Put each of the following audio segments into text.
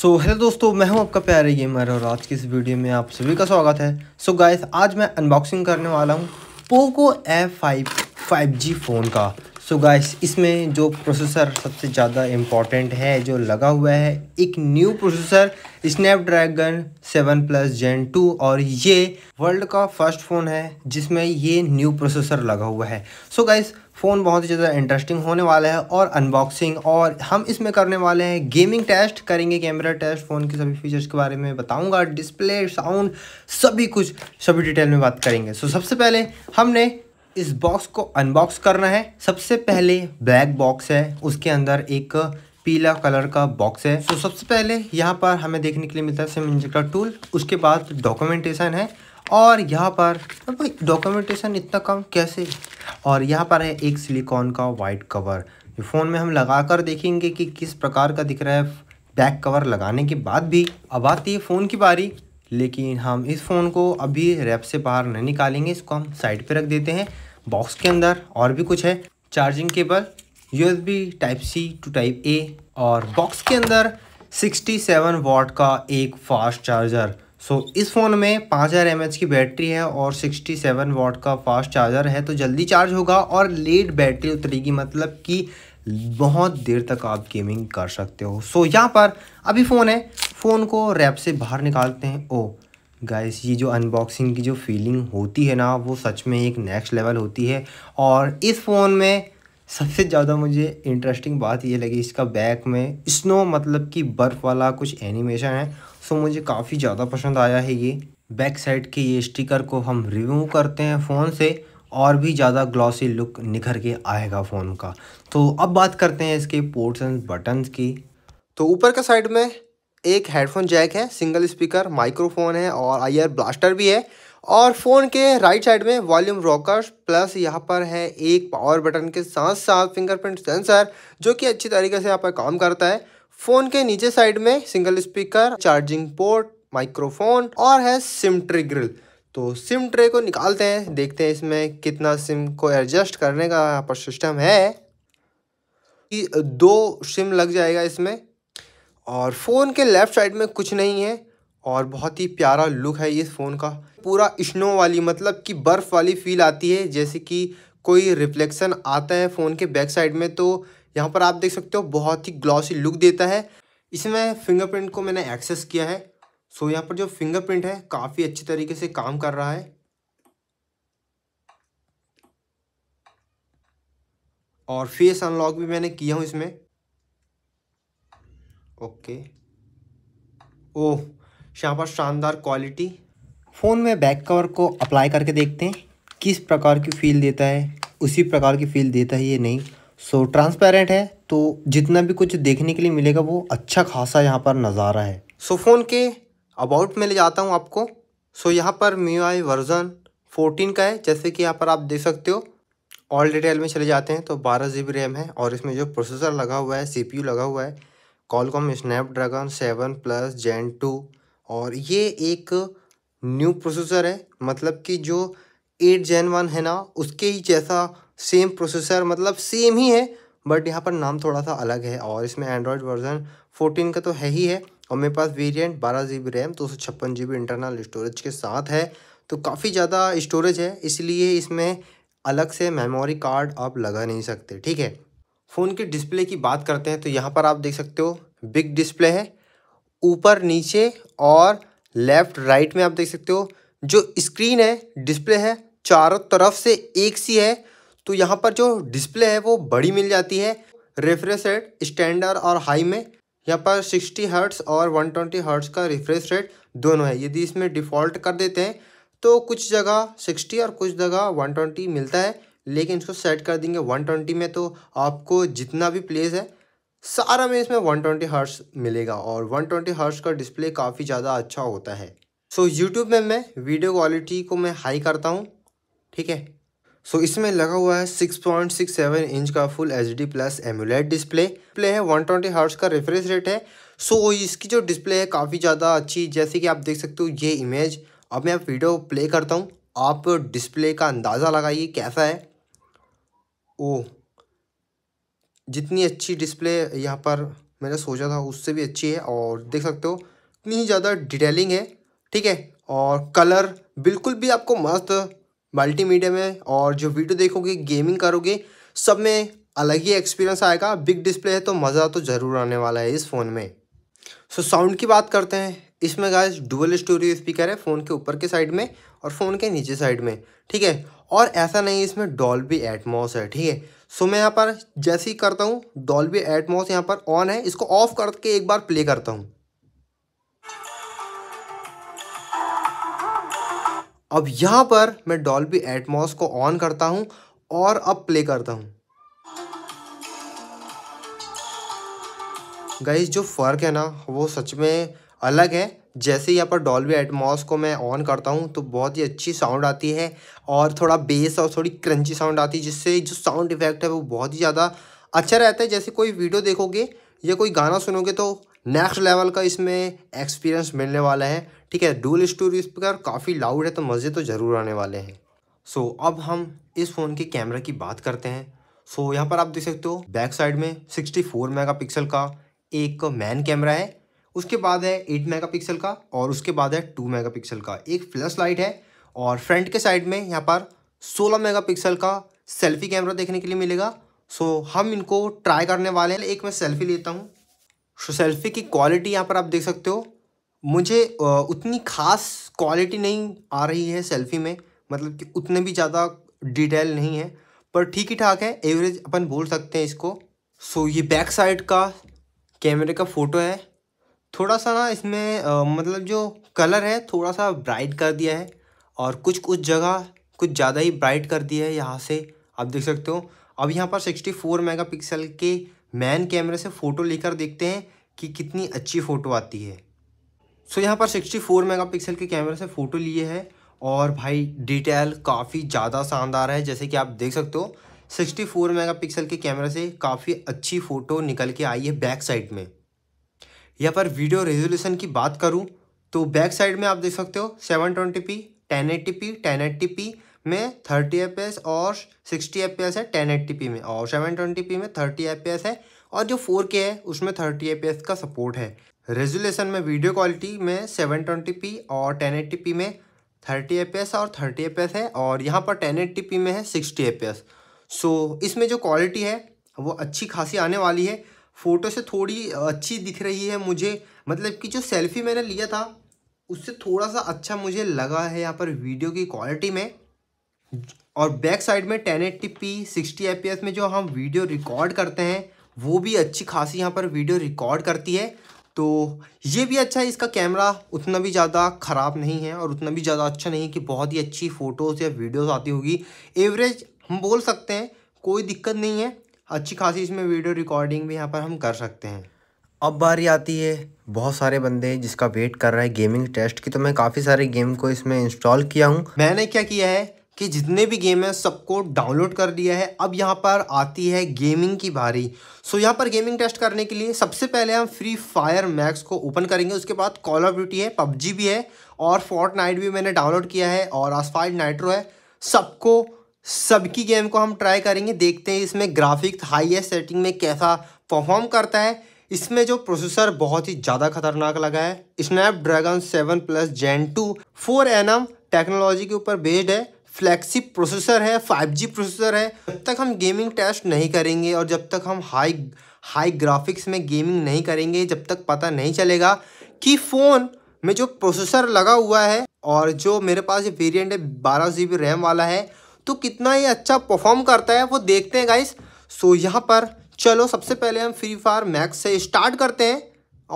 सो so, hello दोस्तों मैं हूं आपका प्यारे गेमर और आज की इस वीडियो में आप सभी का स्वागत है सो so, गाइस आज मैं अनबॉक्सिंग करने वाला हूं Poco F five five G phone का सो so गाइस इसमें जो प्रोसेसर सबसे ज़्यादा इम्पॉर्टेंट है जो लगा हुआ है एक new processor Snapdragon seven plus Gen two और ये वर्ल्ड का फर्स्ट फ़ोन है जिसमें ये न्यू प्रोसेसर लगा हुआ है सो so गाइस फ़ोन बहुत ही ज़्यादा इंटरेस्टिंग होने वाला है और अनबॉक्सिंग और हम इसमें करने वाले हैं गेमिंग टेस्ट करेंगे कैमरा टेस्ट फ़ोन के सभी फीचर्स के बारे में बताऊँगा डिस्प्ले साउंड सभी कुछ सभी डिटेल में बात करेंगे सो so सबसे पहले हमने इस बॉक्स को अनबॉक्स करना है सबसे पहले ब्लैक बॉक्स है उसके अंदर एक पीला कलर का बॉक्स है तो सबसे पहले यहाँ पर हमें देखने के लिए मिलता है सिम इंजेक्टर टूल उसके बाद डॉक्यूमेंटेशन है और यहाँ पर भाई डॉक्यूमेंटेशन इतना कम कैसे और यहाँ पर है एक सिलिकॉन का वाइट कवर फ़ोन में हम लगा कर देखेंगे कि किस प्रकार का दिख रहा है बैक कवर लगाने के बाद भी अब आती है फ़ोन की बारी लेकिन हम इस फ़ोन को अभी रैप से बाहर नहीं निकालेंगे इसको हम साइड पर रख देते हैं बॉक्स के अंदर और भी कुछ है charging cable USB type C to type A और बॉक्स के अंदर 67 वॉट का एक फास्ट चार्जर सो so, इस फ़ोन में 5000 हज़ार की बैटरी है और 67 वॉट का फास्ट चार्जर है तो जल्दी चार्ज होगा और लेट बैटरी उतरेगी मतलब कि बहुत देर तक आप गेमिंग कर सकते हो सो so, यहाँ पर अभी फ़ोन है फ़ोन को रैप से बाहर निकालते हैं ओ oh, गाइस ये जो अनबॉक्सिंग की जो फीलिंग होती है ना वो सच में एक नेक्स्ट लेवल होती है और इस फ़ोन में सबसे ज़्यादा मुझे इंटरेस्टिंग बात ये लगी इसका बैक में स्नो मतलब कि बर्फ़ वाला कुछ एनिमेशन है सो मुझे काफ़ी ज़्यादा पसंद आया है ये बैक साइड के ये स्टिकर को हम रिव्यू करते हैं फ़ोन से और भी ज़्यादा ग्लॉसी लुक निखर के आएगा फ़ोन का तो अब बात करते हैं इसके पोर्ट्स एंड बटन्स की तो ऊपर का साइड में एक हेडफोन जैक है सिंगल स्पीकर माइक्रोफोन है और आईआर ब्लास्टर भी है और फ़ोन के राइट साइड में वॉल्यूम रॉकर प्लस यहाँ पर है एक पावर बटन के साथ साथ फिंगरप्रिंट सेंसर जो कि अच्छी तरीके से यहाँ पर काम करता है फ़ोन के नीचे साइड में single speaker charging port microphone और है सिम ट्रे ग्रिल तो सिम ट्रे को निकालते हैं देखते हैं इसमें कितना सिम को एडजस्ट करने का यहाँ पर सिस्टम है कि दो सिम लग जाएगा इसमें और फ़ोन के लेफ़्ट साइड में कुछ नहीं है और बहुत ही प्यारा लुक है इस फ़ोन का पूरा स्नो वाली मतलब कि बर्फ़ वाली फील आती है जैसे कि कोई रिफ्लेक्शन आता है फ़ोन के बैक साइड में तो यहाँ पर आप देख सकते हो बहुत ही ग्लॉसी लुक देता है इसमें फिंगरप्रिंट को मैंने एक्सेस किया है सो यहाँ पर जो फिंगरप्रिंट है काफ़ी अच्छे तरीके से काम कर रहा है और फेस अनलॉक भी मैंने किया हूँ इसमें ओके ओह यहाँ पर शानदार क्वालिटी फ़ोन में बैक कवर को अप्लाई करके देखते हैं किस प्रकार की फील देता है उसी प्रकार की फील देता है ये नहीं सो so, ट्रांसपेरेंट है तो जितना भी कुछ देखने के लिए मिलेगा वो अच्छा खासा यहाँ पर नज़ारा है सो so, फ़ोन के अबाउट में ले जाता हूँ आपको सो so, यहाँ पर मी आई वर्जन फोर्टीन का है जैसे कि यहाँ पर आप देख सकते हो ऑल डिटेल में चले जाते हैं तो बारह जी रैम है और इसमें जो प्रोसेसर लगा हुआ है सी लगा हुआ है Qualcomm Snapdragon seven plus Gen two और ये एक न्यू प्रोसेसर है मतलब कि जो एट जैन वन है ना उसके ही जैसा सेम प्रोसेसर मतलब सेम ही है बट यहाँ पर नाम थोड़ा सा अलग है और इसमें एंड्रॉयड वर्जन फोर्टीन का तो है ही है और मेरे पास वेरिएंट बारह जी बी रैम दो सौ छप्पन जी बी इंटरनल स्टोरेज के साथ है तो काफ़ी ज़्यादा स्टोरेज है इसलिए इसमें अलग से मेमोरी कार्ड आप लगा नहीं सकते ठीक है फ़ोन के डिस्प्ले की बात करते हैं तो यहाँ पर आप देख सकते हो बिग डिस्प्ले है ऊपर नीचे और लेफ़्ट राइट में आप देख सकते हो जो स्क्रीन है डिस्प्ले है चारों तरफ से एक सी है तो यहाँ पर जो डिस्प्ले है वो बड़ी मिल जाती है रेफ्रेश रेट स्टैंडर्ड और हाई में यहाँ पर 60 हर्ट्स और 120 ट्वेंटी हर्ट्स का रिफ्रेश रेट दोनों है यदि इसमें डिफ़ॉल्ट कर देते हैं तो कुछ जगह 60 और कुछ जगह 120 मिलता है लेकिन इसको सेट कर देंगे 120 में तो आपको जितना भी प्लेस है सारा में इसमें 120 ट्वेंटी हर्ट्स मिलेगा और 120 ट्वेंटी हर्ट्स का डिस्प्ले काफ़ी ज़्यादा अच्छा होता है सो so, यूट्यूब में मैं वीडियो क्वालिटी को मैं हाई करता हूँ ठीक है सो so, इसमें लगा हुआ है 6.67 इंच का full H D plus AMOLED display प्ले है 120 ट्वेंटी हर्ट्स का रिफ्रेश रेट है सो so, इसकी जो डिस्प्ले है काफ़ी ज़्यादा अच्छी जैसे कि आप देख सकते हो ये इमेज अब मैं वीडियो प्ले करता हूँ आप डिस्प्ले का अंदाज़ा लगाइए कैसा है ओ जितनी अच्छी डिस्प्ले यहाँ पर मैंने सोचा था उससे भी अच्छी है और देख सकते हो इतनी ही ज़्यादा डिटेलिंग है ठीक है और कलर बिल्कुल भी आपको मस्त मल्टीमीडिया में और जो वीडियो देखोगे गेमिंग करोगे सब में अलग ही एक्सपीरियंस आएगा बिग डिस्प्ले है तो मज़ा तो ज़रूर आने वाला है इस फ़ोन में सो so, साउंड की बात करते हैं इसमें गाइस डुअल स्टोरी स्पीकर है फ़ोन के ऊपर के साइड में और फ़ोन के नीचे साइड में ठीक है और ऐसा नहीं इसमें डॉल भी एटमॉस है ठीक है सो मैं यहाँ पर जैसे ही करता हूँ डॉल भी एटमॉस यहाँ पर ऑन है इसको ऑफ करके एक बार प्ले करता हूँ अब यहाँ पर मैं डॉल्बी एटमॉस को ऑन करता हूँ और अब प्ले करता हूँ गाइज जो फ़र्क है ना वो सच में अलग है जैसे यहाँ पर डॉल्बी एटमॉस को मैं ऑन करता हूँ तो बहुत ही अच्छी साउंड आती है और थोड़ा बेस और थोड़ी क्रंची साउंड आती है जिससे जो साउंड इफेक्ट है वो बहुत ही ज़्यादा अच्छा रहता है जैसे कोई वीडियो देखोगे या कोई गाना सुनोगे तो नेक्स्ट लेवल का इसमें एक्सपीरियंस मिलने वाला है ठीक है डूल स्टोरी स्पीकर काफ़ी लाउड है तो मज़े तो ज़रूर आने वाले हैं सो so, अब हम इस फ़ोन के कैमरा की बात करते हैं सो so, यहाँ पर आप देख सकते हो बैक साइड में 64 मेगापिक्सल का एक मैन कैमरा है उसके बाद है एट मेगापिक्सल का और उसके बाद है टू मेगापिक्सल का एक फ्लैश लाइट है और फ्रंट के साइड में यहाँ पर सोलह मेगापिक्सल का सेल्फी कैमरा देखने के लिए मिलेगा सो हम इनको ट्राई करने वाले हैं एक मैं सेल्फी लेता हूँ सो सेल्फी की क्वालिटी यहाँ पर आप देख सकते हो मुझे उतनी खास क्वालिटी नहीं आ रही है सेल्फी में मतलब कि उतने भी ज़्यादा डिटेल नहीं है पर ठीक ही ठाक है एवरेज अपन बोल सकते हैं इसको सो ये बैक साइड का कैमरे का फ़ोटो है थोड़ा सा ना इसमें आ, मतलब जो कलर है थोड़ा सा ब्राइट कर दिया है और कुछ कुछ जगह कुछ ज़्यादा ही ब्राइट कर दिया है यहाँ से आप देख सकते हो अब यहाँ पर 64 मेगापिक्सल के मैन कैमरे से फ़ोटो लेकर देखते हैं कि कितनी अच्छी फ़ोटो आती है सो यहाँ पर 64 मेगापिक्सल के कैमरे से फ़ोटो लिए है और भाई डिटेल काफ़ी ज़्यादा शानदार है जैसे कि आप देख सकते हो 64 मेगापिक्सल के कैमरे से काफ़ी अच्छी फ़ोटो निकल के आई है बैक साइड में यहाँ पर वीडियो रेजोल्यूशन की बात करूँ तो बैक साइड में आप देख सकते हो seven twenty P ten eighty P ten eighty P में थर्टी एफ और सिक्सटी एफ है टेन एट्टी पी में और सेवन ट्वेंटी पी में थर्टी एफ है और जो फोर के है उसमें थर्टी एफ का सपोर्ट है रेजोल्यूशन में वीडियो क्वालिटी में सेवन ट्वेंटी पी और टेन एट्टी पी में थर्टी एफ और थर्टी एफ है और यहाँ पर टेन एट्टी पी में है सिक्सटी एफ सो इसमें जो क्वालिटी है वो अच्छी खासी आने वाली है फ़ोटो से थोड़ी अच्छी दिख रही है मुझे मतलब कि जो सेल्फी मैंने लिया था उससे थोड़ा सा अच्छा मुझे लगा है यहाँ पर वीडियो की क्वालिटी में और बैक साइड में ten eighty P sixty S में जो हम वीडियो रिकॉर्ड करते हैं वो भी अच्छी खासी यहाँ पर वीडियो रिकॉर्ड करती है तो ये भी अच्छा है इसका कैमरा उतना भी ज़्यादा ख़राब नहीं है और उतना भी ज़्यादा अच्छा नहीं है कि बहुत ही अच्छी फ़ोटोज़ या वीडियोज़ आती होगी एवरेज हम बोल सकते हैं कोई दिक्कत नहीं है अच्छी खासी इसमें वीडियो रिकॉर्डिंग भी यहाँ पर हम कर सकते हैं अब बारी आती है बहुत सारे बंदे जिसका वेट कर रहा है गेमिंग टेस्ट की तो मैं काफ़ी सारे गेम को इसमें इंस्टॉल किया हूँ मैंने क्या किया है कि जितने भी गेम हैं सबको डाउनलोड कर दिया है अब यहाँ पर आती है गेमिंग की बारी सो यहाँ पर गेमिंग टेस्ट करने के लिए सबसे पहले हम फ्री फायर मैक्स को ओपन करेंगे उसके बाद कॉल ऑफ ड्यूटी है पबजी भी है और फोर्ट नाइट भी मैंने डाउनलोड किया है और आसफाइड नाइट्रो है सबको सबकी गेम को हम ट्राई करेंगे देखते हैं इसमें ग्राफिक्स हाईएस्ट सेटिंग में कैसा परफॉर्म करता है इसमें जो प्रोसेसर बहुत ही ज़्यादा खतरनाक लगा है Snapdragon seven plus Gen two four nm technology के ऊपर बेस्ड है फ्लैक्सी प्रोसेसर है 5G प्रोसेसर है जब तक हम गेमिंग टेस्ट नहीं करेंगे और जब तक हम हाई हाई ग्राफिक्स में गेमिंग नहीं करेंगे जब तक पता नहीं चलेगा कि फ़ोन में जो प्रोसेसर लगा हुआ है और जो मेरे पास ये वेरियंट है बारह जी रैम वाला है तो कितना ही अच्छा परफॉर्म करता है वो देखते हैं गाइस सो यहाँ पर चलो सबसे पहले हम फ्री फायर मैक्स से स्टार्ट करते हैं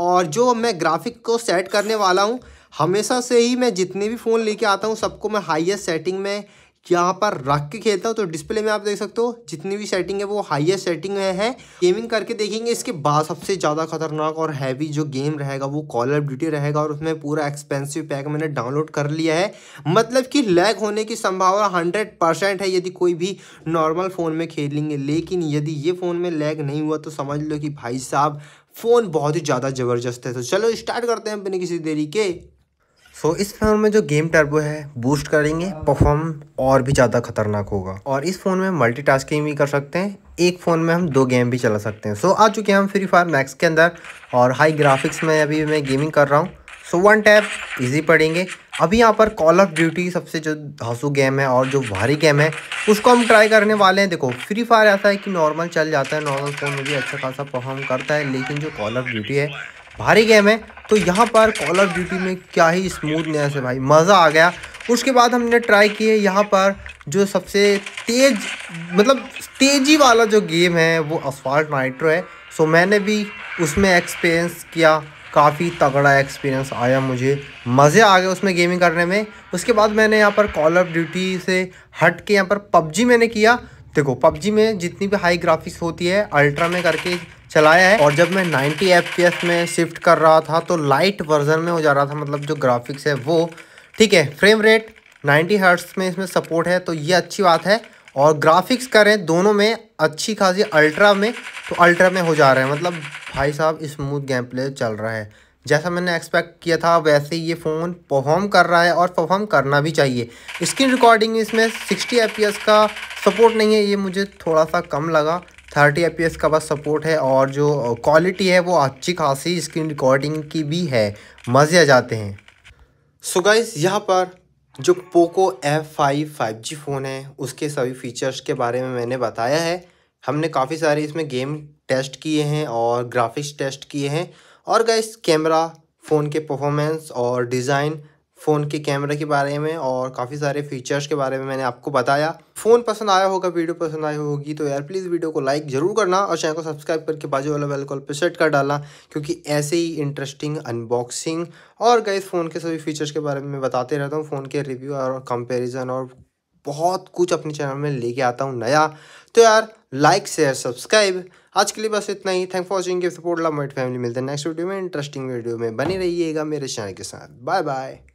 और जो मैं ग्राफिक को सेट करने वाला हूँ हमेशा से ही मैं जितने भी फ़ोन लेके आता हूँ सबको मैं हाईएस्ट सेटिंग में यहाँ पर रख के खेलता हूँ तो डिस्प्ले में आप देख सकते हो जितनी भी सेटिंग है वो हाईएस्ट सेटिंग में है गेमिंग करके देखेंगे इसके बाद सबसे ज़्यादा खतरनाक और हैवी जो गेम रहेगा वो कॉल ऑफ ड्यूटी रहेगा और उसमें पूरा एक्सपेंसिव पैक मैंने डाउनलोड कर लिया है मतलब कि लैग होने की संभावना हंड्रेड परसेंट है यदि कोई भी नॉर्मल फ़ोन में खेलेंगे लेकिन यदि ये फ़ोन में लैग नहीं हुआ तो समझ लो कि भाई साहब फ़ोन बहुत ही ज़्यादा ज़बरदस्त है तो चलो स्टार्ट करते हैं अपने किसी देरी के सो so, इस फ़ोन में जो गेम टर्बो है बूस्ट करेंगे परफॉर्म और भी ज़्यादा खतरनाक होगा और इस फ़ोन में मल्टीटास्किंग भी कर सकते हैं एक फ़ोन में हम दो गेम भी चला सकते हैं सो so, आ चुके हैं हम फ्री फायर मैक्स के अंदर और हाई ग्राफिक्स में अभी मैं गेमिंग कर रहा हूँ सो वन टैप इजी पड़ेंगे अभी यहाँ पर कॉल ऑफ ड्यूटी सबसे जो हंसू गेम है और जो भारी गेम है उसको हम ट्राई करने वाले हैं देखो फ्री फायर ऐसा है कि नॉर्मल चल जाता है नॉर्मल फ़ोन में भी अच्छा खासा परफॉर्म करता है लेकिन जो कॉल ऑफ ड्यूटी है भारी गेम है तो यहाँ पर कॉल ऑफ ड्यूटी में क्या ही स्मूथनेस है भाई मज़ा आ गया उसके बाद हमने ट्राई किए यहाँ पर जो सबसे तेज मतलब तेज़ी वाला जो गेम है वो अफॉल्ट नाइट्रो है सो मैंने भी उसमें एक्सपीरियंस किया काफ़ी तगड़ा एक्सपीरियंस आया मुझे मज़े आ गए उसमें गेमिंग करने में उसके बाद मैंने यहाँ पर कॉल ऑफ ड्यूटी से हट के यहाँ पर पबजी मैंने किया देखो पबजी में जितनी भी हाई ग्राफिक्स होती है अल्ट्रा में करके चलाया है और जब मैं 90 एफ में शिफ्ट कर रहा था तो लाइट वर्जन में हो जा रहा था मतलब जो ग्राफिक्स है वो ठीक है फ्रेम रेट 90 हर्ट्स में इसमें सपोर्ट है तो ये अच्छी बात है और ग्राफिक्स करें दोनों में अच्छी खासी अल्ट्रा में तो अल्ट्रा में हो जा रहा है मतलब भाई साहब स्मूथ गेम प्ले चल रहा है जैसा मैंने एक्सपेक्ट किया था वैसे ही ये फ़ोन परफॉर्म कर रहा है और परफॉर्म करना भी चाहिए स्क्रीन रिकॉर्डिंग इसमें 60 एफ का सपोर्ट नहीं है ये मुझे थोड़ा सा कम लगा थर्टी एफ का बस सपोर्ट है और जो क्वालिटी है वो अच्छी खासी स्क्रीन रिकॉर्डिंग की भी है मज़े आ जाते हैं सो गाइस यहाँ पर जो Poco F five five G phone है उसके सभी फीचर्स के बारे में मैंने बताया है हमने काफ़ी सारे इसमें गेम टेस्ट किए हैं और ग्राफिक्स टेस्ट किए हैं और गाइस कैमरा फ़ोन के परफॉर्मेंस और डिज़ाइन फ़ोन के कैमरा के बारे में और काफ़ी सारे फीचर्स के बारे में मैंने आपको बताया फ़ोन पसंद आया होगा वीडियो पसंद आई होगी तो यार प्लीज़ वीडियो को लाइक ज़रूर करना और चैनल को सब्सक्राइब करके बाजू वाला बेल कॉल पर सेट कर डालना क्योंकि ऐसे ही इंटरेस्टिंग अनबॉक्सिंग और गए फ़ोन के सभी फीचर्स के बारे में बताते रहता हूँ फ़ोन के रिव्यू और कंपेरिजन और बहुत कुछ अपने चैनल में लेके आता हूँ नया तो यार लाइक शेयर सब्सक्राइब आज के लिए बस इतना ही thank for watching support love might family मिलते हैं नेक्स्ट वीडियो में इंटरेस्टिंग वीडियो में बनी रहिएगा मेरे चैनल के साथ बाय बाय